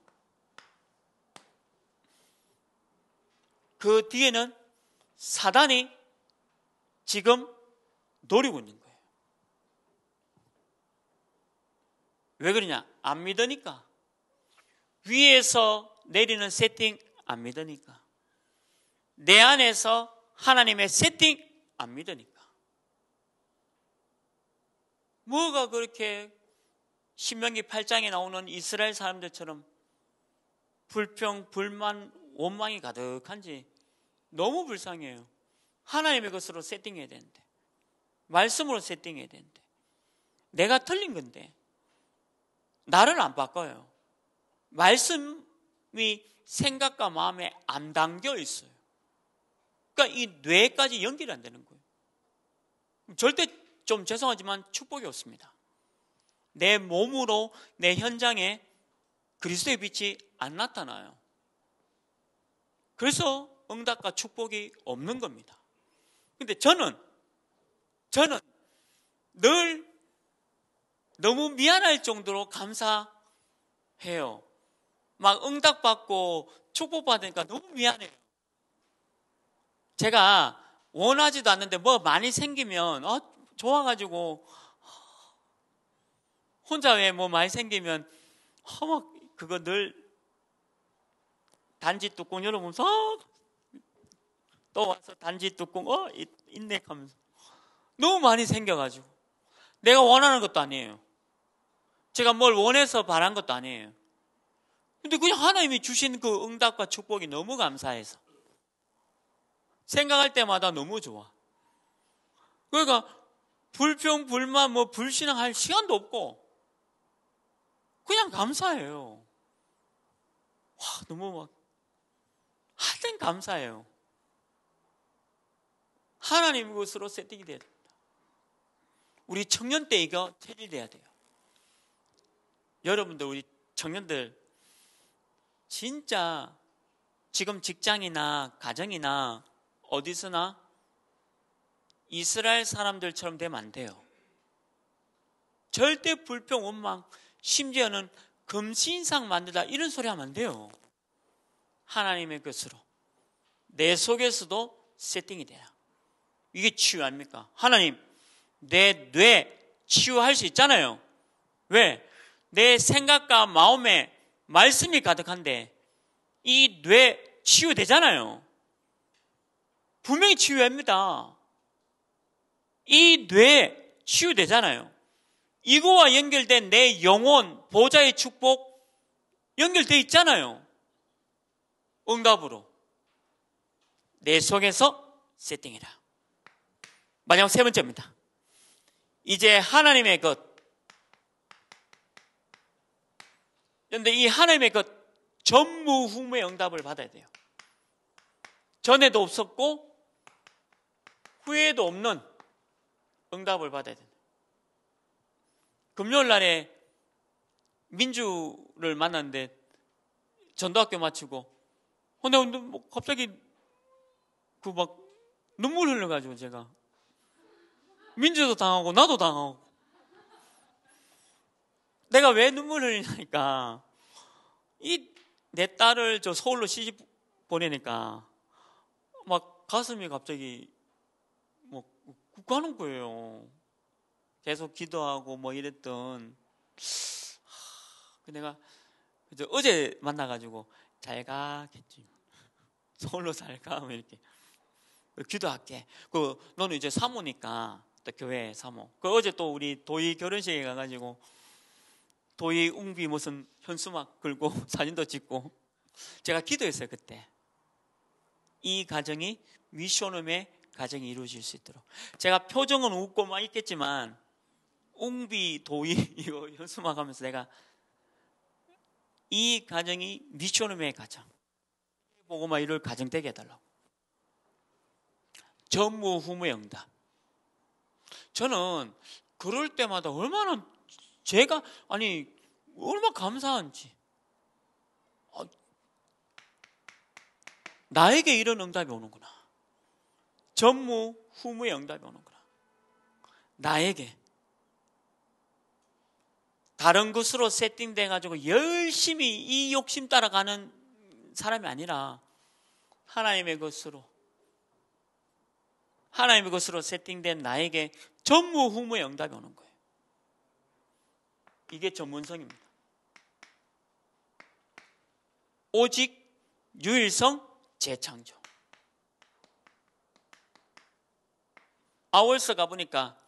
그 뒤에는 사단이 지금 노리고 있는 거예요. 왜 그러냐? 안 믿으니까. 위에서 내리는 세팅 안 믿으니까. 내 안에서 하나님의 세팅 안 믿으니까. 뭐가 그렇게 신명기 8장에 나오는 이스라엘 사람들처럼 불평, 불만, 원망이 가득한지 너무 불쌍해요. 하나님의 것으로 세팅해야 되는데 말씀으로 세팅해야 되는데 내가 틀린 건데 나를 안 바꿔요. 말씀이 생각과 마음에 안 담겨 있어요. 그러니까 이 뇌까지 연결이 안 되는 거예요. 절대 좀 죄송하지만 축복이 없습니다. 내 몸으로 내 현장에 그리스도의 빛이 안 나타나요. 그래서 응답과 축복이 없는 겁니다. 근데 저는, 저는 늘 너무 미안할 정도로 감사해요. 막 응답받고 축복받으니까 너무 미안해요. 제가 원하지도 않는데 뭐 많이 생기면, 어, 좋아가지고, 혼자 왜 뭐 많이 생기면, 허막, 그거 늘 단지 뚜껑 열어보면서, 어, 또 와서 단지 뚜껑 어 있네 하면서 너무 많이 생겨가지고 내가 원하는 것도 아니에요. 제가 뭘 원해서 바란 것도 아니에요. 근데 그냥 하나님이 주신 그 응답과 축복이 너무 감사해서 생각할 때마다 너무 좋아. 그러니까 불평 불만 뭐 불신앙할 시간도 없고 그냥 감사해요. 와 너무 막 하여튼 감사해요. 하나님 것으로 세팅이 돼야 됩니다. 우리 청년 때 이거 체질돼야 돼요. 여러분들 우리 청년들 진짜 지금 직장이나 가정이나 어디서나 이스라엘 사람들처럼 되면 안 돼요. 절대 불평, 원망, 심지어는 금신상 만들다 이런 소리 하면 안 돼요. 하나님의 것으로 내 속에서도 세팅이 돼요. 이게 치유아닙니까 하나님, 내 뇌 치유할 수 있잖아요. 왜? 내 생각과 마음에 말씀이 가득한데 이 뇌 치유되잖아요. 분명히 치유합니다. 이 뇌 치유되잖아요. 이거와 연결된 내 영혼, 보좌의 축복 연결돼 있잖아요. 응답으로 내 속에서 세팅해라. 마지막 세 번째입니다. 이제 하나님의 것. 그런데 이 하나님의 것 전무후무의 응답을 받아야 돼요. 전에도 없었고 후에도 없는 응답을 받아야 돼요. 금요일 날에 민주를 만났는데 전도학교 마치고 근데 뭐 갑자기 그 막 눈물 흘려가지고 제가 민주도 당하고 나도 당하고 내가 왜 눈물을 흘리냐니까 이 내 딸을 저 서울로 시집 보내니까 막 가슴이 갑자기 뭐 국가는 거예요. 계속 기도하고 뭐 이랬던 내가 그저 어제 만나가지고 잘 가겠지 서울로 잘가 뭐 이렇게 기도할게. 그 너는 이제 사모니까 또 교회 사모. 그 어제 또 우리 도희 결혼식에 가가지고 도희 웅비 무슨 현수막 긁고 사진도 찍고 제가 기도했어요 그때. 이 가정이 미션음의 가정이 이루어질 수 있도록. 제가 표정은 웃고 막 있겠지만 웅비 도희 이거 현수막 하면서 내가 이 가정이 미션음의 가정. 보고 막 이럴 가정 되게 해달라고. 전무후무의 응답. 저는 그럴 때마다 얼마나 제가 아니 얼마나 감사한지 어, 나에게 이런 응답이 오는구나. 전무 후무의 응답이 오는구나. 나에게 다른 것으로 세팅돼 가지고 열심히 이 욕심 따라가는 사람이 아니라 하나님의 것으로 하나님의 것으로 세팅된 나에게 전무후무의 응답이 오는 거예요. 이게 전문성입니다. 오직 유일성 재창조. 아월서 가보니까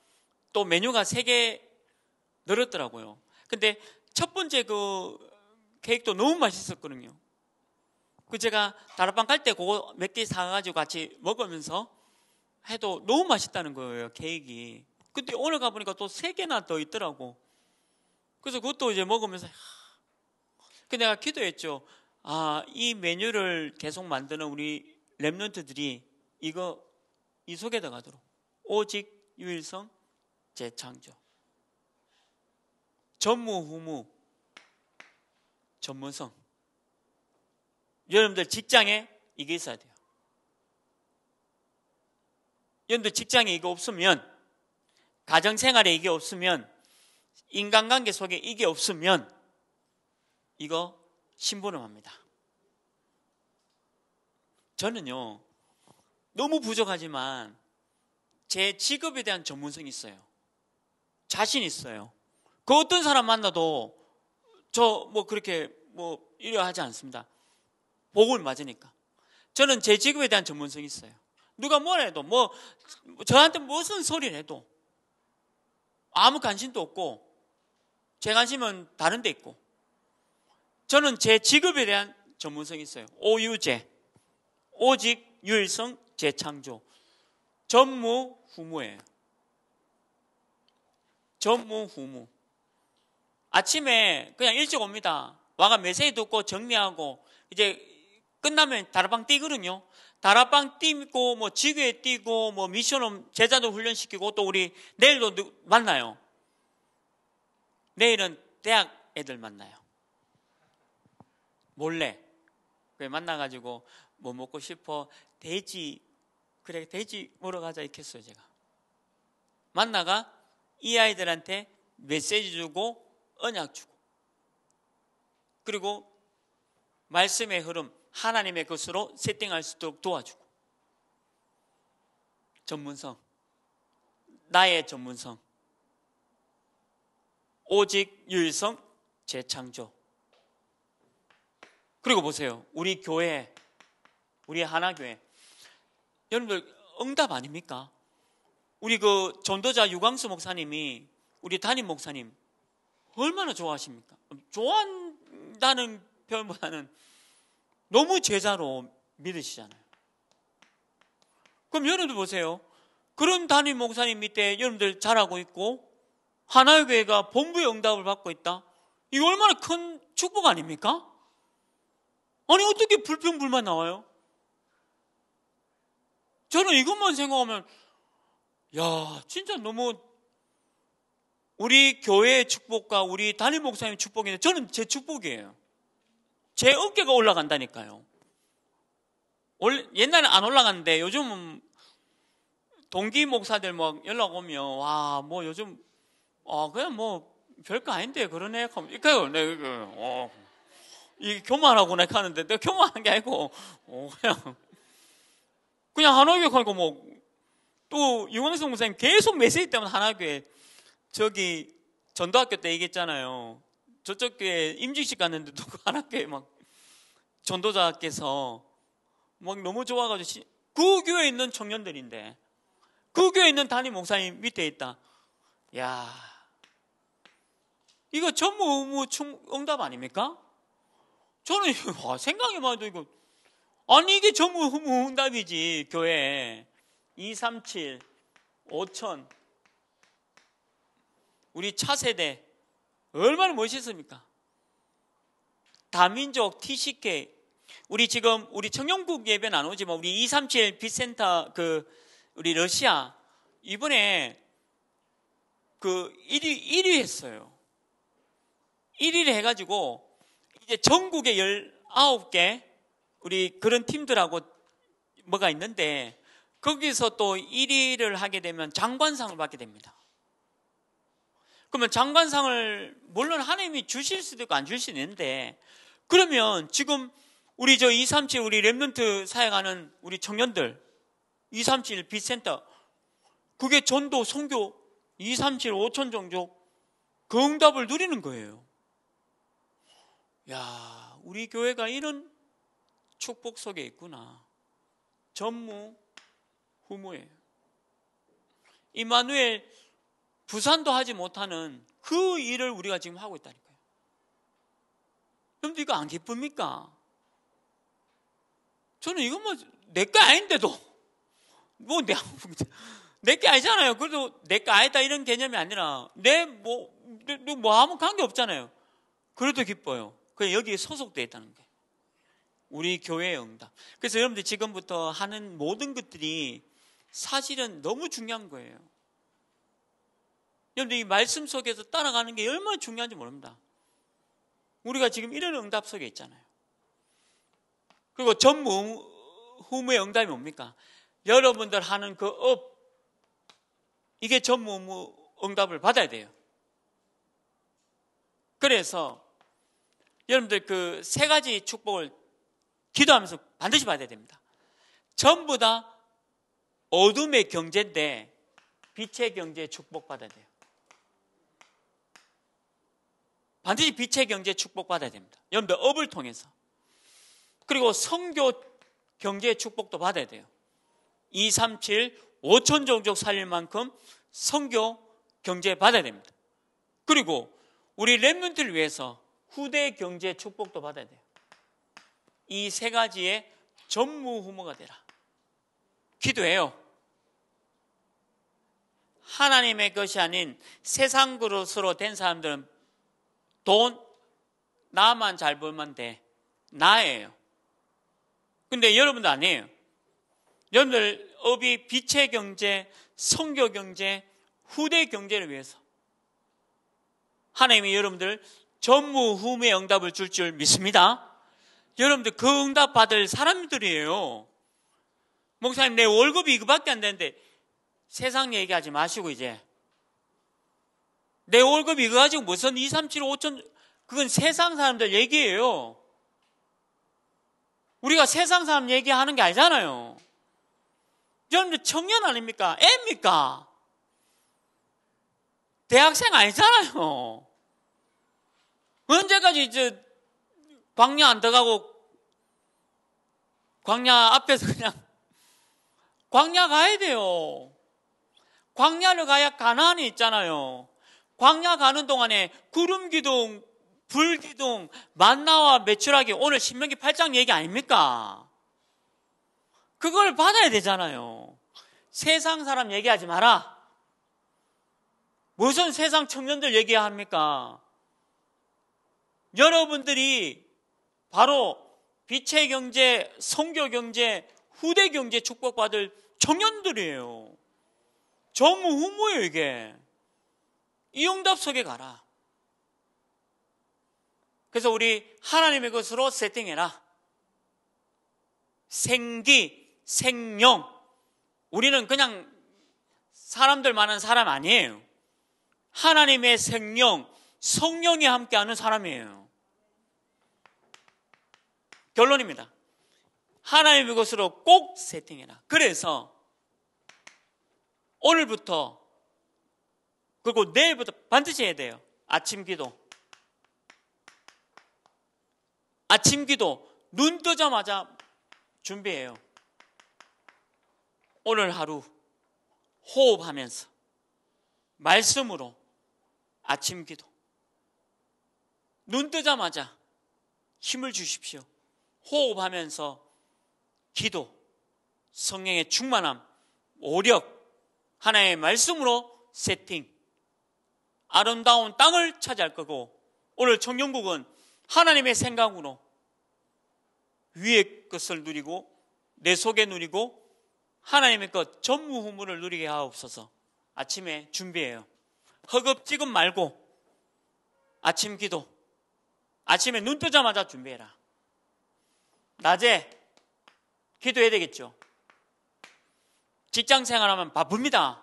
또 메뉴가 세 개 늘었더라고요. 근데 첫 번째 그 케이크도 너무 맛있었거든요. 그 제가 다락방 갈 때 그거 몇 개 사가지고 같이 먹으면서 해도 너무 맛있다는 거예요, 케이크 근데 오늘 가보니까 또 세 개나 더 있더라고. 그래서 그것도 이제 먹으면서, 하. 그 내가 기도했죠. 아, 이 메뉴를 계속 만드는 우리 랩런트들이 이거 이 속에 들어가도록. 오직 유일성 재창조. 전무후무 전문성. 여러분들 직장에 이게 있어야 돼요. 여러분들 직장에 이게 없으면 가정생활에 이게 없으면 인간관계 속에 이게 없으면 이거 심부름합니다 저는요 너무 부족하지만 제 직업에 대한 전문성이 있어요. 자신 있어요. 그 어떤 사람 만나도 저 뭐 그렇게 뭐 이려 하지 않습니다. 복을 맞으니까. 저는 제 직업에 대한 전문성이 있어요. 누가 뭐라 해도 뭐 저한테 무슨 소리를 해도 아무 관심도 없고 제 관심은 다른 데 있고 저는 제 직업에 대한 전문성이 있어요. 오유제 오직 유일성 재창조 전무후무예요. 전무후무 아침에 그냥 일찍 옵니다. 와가 메시지 듣고 정리하고 이제 끝나면 다락방 뛰거든요. 다락방 뛰고 뭐 지교에 뛰고 뭐 미션홈 제자도 훈련시키고 또 우리 내일도 만나요. 내일은 대학 애들 만나요. 몰래 그래 만나가지고 뭐 먹고 싶어 돼지 그래 돼지 물어 가자 이렇게 했어요 제가 만나가 이 아이들한테 메시지 주고 언약 주고 그리고 말씀의 흐름 하나님의 것으로 세팅할 수 있도록 도와주고 전문성 나의 전문성 오직 유일성 재창조 그리고 보세요 우리 교회 우리 하나교회 여러분들 응답 아닙니까? 우리 그 전도자 유광수 목사님이 우리 담임 목사님 얼마나 좋아하십니까? 좋아한다는 표현보다는 너무 제자로 믿으시잖아요. 그럼 여러분들 보세요. 그런 담임 목사님 밑에 여러분들 잘하고 있고 하나의 교회가 본부의 응답을 받고 있다. 이거 얼마나 큰 축복 아닙니까? 아니 어떻게 불평불만 나와요? 저는 이것만 생각하면 야 진짜 너무 우리 교회의 축복과 우리 담임 목사님의 축복인데 저는 제 축복이에요. 제 어깨가 올라간다니까요. 옛날에 안 올라갔는데 요즘 동기 목사들 뭐 연락 오면 와 뭐 요즘 아 그냥 뭐 별거 아닌데 그러네. 그러니까요. 내가 네, 어, 이 교만하구나 하는데 내가 교만한 게 아니고 어, 그냥 그냥 한화교회 가니까 뭐또 유광성 목사님 계속 메시지 때문에 한화교회 저기 전도학교 때 얘기했잖아요. 저쪽 교회 임직식 갔는데 누구 그 하나 교회 막 전도자께서 막 너무 좋아가지고 그 교회에 있는 청년들인데 그 교회에 있는 담임 목사님 밑에 있다. 야 이거 전부 뭐 응답 아닙니까? 저는 와, 생각해만 해도 이거 아니 이게 전부 응답이지 교회 에237 5천 우리 차세대 얼마나 멋있습니까? 다민족 TCK 우리 지금 우리 청년국 예배 나누지만 우리 237 비센터 그 우리 러시아 이번에 그 1위 1위 했어요. 1위를 해가지고 이제 전국에 19개 우리 그런 팀들하고 뭐가 있는데 거기서 또 1위를 하게 되면 장관상을 받게 됩니다. 그러면 장관상을 물론 하나님이 주실 수도 있고 안 주실 수도 있는데 그러면 지금 우리 저 237 우리 랩런트 사역하는 우리 청년들 237 빛센터 그게 전도 성교237 5천 종족 그 응답을 누리는 거예요. 야, 우리 교회가 이런 축복 속에 있구나. 전무 후무예요. 이마누엘 부산도 하지 못하는 그 일을 우리가 지금 하고 있다니까요. 여러분 이거 안 기쁩니까? 저는 이건 뭐 내 거 아닌데도 뭐내내게 아니잖아요. 그래도 내 거 아니다 이런 개념이 아니라 내뭐뭐 뭐 아무 관계 없잖아요. 그래도 기뻐요. 그냥 여기에 소속되어 있다는 거예요. 우리 교회의 응답. 그래서 여러분들 지금부터 하는 모든 것들이 사실은 너무 중요한 거예요. 여러분들 이 말씀 속에서 따라가는 게 얼마나 중요한지 모릅니다. 우리가 지금 이런 응답 속에 있잖아요. 그리고 전무 후무의 응답이 뭡니까? 여러분들 하는 그 업, 이게 전무 응답을 받아야 돼요. 그래서 여러분들 그 세 가지 축복을 기도하면서 반드시 받아야 됩니다. 전부 다 어둠의 경제인데 빛의 경제에 축복받아야 돼요. 반드시 빛의 경제 축복받아야 됩니다. 여러분들 업을 통해서. 그리고 성교 경제의 축복도 받아야 돼요. 2, 3, 7, 5천 종족 살릴 만큼 성교 경제 받아야 됩니다. 그리고 우리 랩몬트를 위해서 후대 경제 축복도 받아야 돼요. 이 세 가지의 전무후무가 되라. 기도해요. 하나님의 것이 아닌 세상 그릇으로 된 사람들은 돈, 나만 잘 벌면 돼. 나예요. 근데 여러분도 아니에요. 여러분들 업이 빛의 경제, 성교 경제, 후대 경제를 위해서 하나님이 여러분들 전무후무의 응답을 줄 줄 믿습니다. 여러분들 그 응답 받을 사람들이에요. 목사님 내 월급이 이거밖에 안 되는데 세상 얘기하지 마시고 이제 내 월급 이거 가지고 무슨 2, 3, 7, 5천 그건 세상 사람들 얘기예요. 우리가 세상 사람 얘기하는 게 아니잖아요. 여러분들 청년 아닙니까? 애입니까? 대학생 아니잖아요. 언제까지 이제 광야 안 들어가고 광야 앞에서 그냥 광야 가야 돼요. 광야를 가야 가난이 있잖아요. 광야 가는 동안에 구름 기둥, 불 기둥, 만나와 매출하기 오늘 신명기 8장 얘기 아닙니까? 그걸 받아야 되잖아요. 세상 사람 얘기하지 마라. 무슨 세상 청년들 얘기합니까? 여러분들이 바로 빛의 경제, 성교 경제, 후대 경제 축복받을 청년들이에요. 정무 후무예요, 이게. 이 응답 속에 가라. 그래서 우리 하나님의 것으로 세팅해라. 생기, 생명. 우리는 그냥 사람들 많은 사람 아니에요. 하나님의 생명, 성령이 함께하는 사람이에요. 결론입니다. 하나님의 것으로 꼭 세팅해라. 그래서 오늘부터 그리고 내일부터 반드시 해야 돼요. 아침 기도. 아침 기도. 눈 뜨자마자 준비해요. 오늘 하루 호흡하면서 말씀으로 아침 기도. 눈 뜨자마자 힘을 주십시오. 호흡하면서 기도, 성령의 충만함, 오력, 하나의 말씀으로 세팅. 아름다운 땅을 차지할 거고 오늘 청년국은 하나님의 생각으로 위의 것을 누리고 내 속에 누리고 하나님의 것 전무후무를 누리게 하옵소서 아침에 준비해요. 허겁지겁 말고 아침 기도 아침에 눈 뜨자마자 준비해라. 낮에 기도해야 되겠죠. 직장 생활하면 바쁩니다.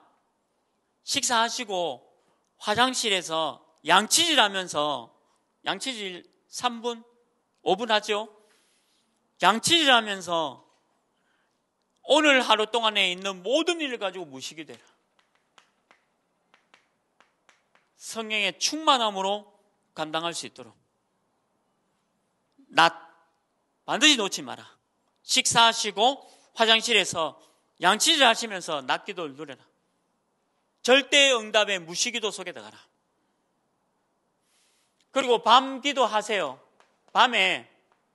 식사하시고 화장실에서 양치질 하면서 양치질 3분? 5분 하죠? 양치질 하면서 오늘 하루 동안에 있는 모든 일을 가지고 무식이 되라. 성령의 충만함으로 감당할 수 있도록. 낮, 반드시 놓지 마라. 식사하시고 화장실에서 양치질 하시면서 낮 기도를 누려라. 절대의 응답의 무시기도 속에 들어가라. 그리고 밤 기도하세요. 밤에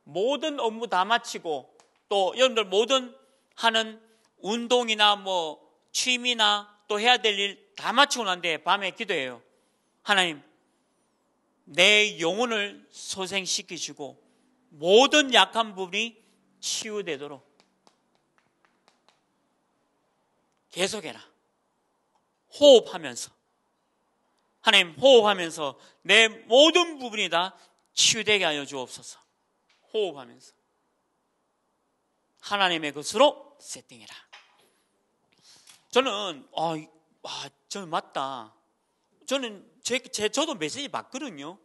모든 업무 다 마치고 또 여러분들 모든 하는 운동이나 뭐 취미나 또 해야 될 일 다 마치고 난 뒤에 밤에 기도해요. 하나님, 내 영혼을 소생시키시고 모든 약한 부분이 치유되도록 계속해라. 호흡하면서 하나님 호흡하면서 내 모든 부분이 다 치유되게 하여 주옵소서. 호흡하면서 하나님의 것으로 세팅해라. 저는 아, 아 저는 맞다. 저는 제, 제 저도 메시지 맞거든요.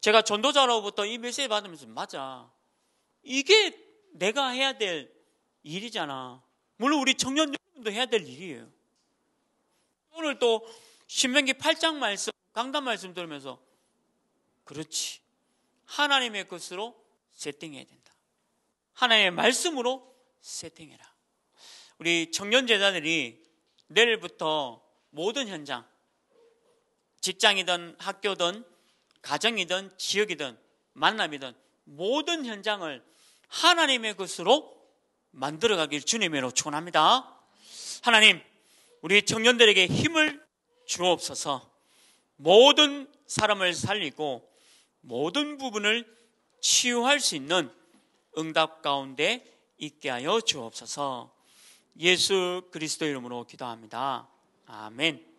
제가 전도자로부터 이 메시지 받으면서 맞아. 이게 내가 해야 될 일이잖아. 물론 우리 청년들도 해야 될 일이에요. 오늘 또 신명기 8장 말씀, 강단 말씀 들으면서 그렇지. 하나님의 것으로 세팅해야 된다. 하나님의 말씀으로 세팅해라. 우리 청년 제자들이 내일부터 모든 현장, 직장이든 학교든 가정이든 지역이든 만남이든 모든 현장을 하나님의 것으로 만들어가길 주님으로 축원합니다. 하나님, 우리 청년들에게 힘을 주옵소서 모든 사람을 살리고 모든 부분을 치유할 수 있는 응답 가운데 있게 하여 주옵소서 예수 그리스도 이름으로 기도합니다. 아멘.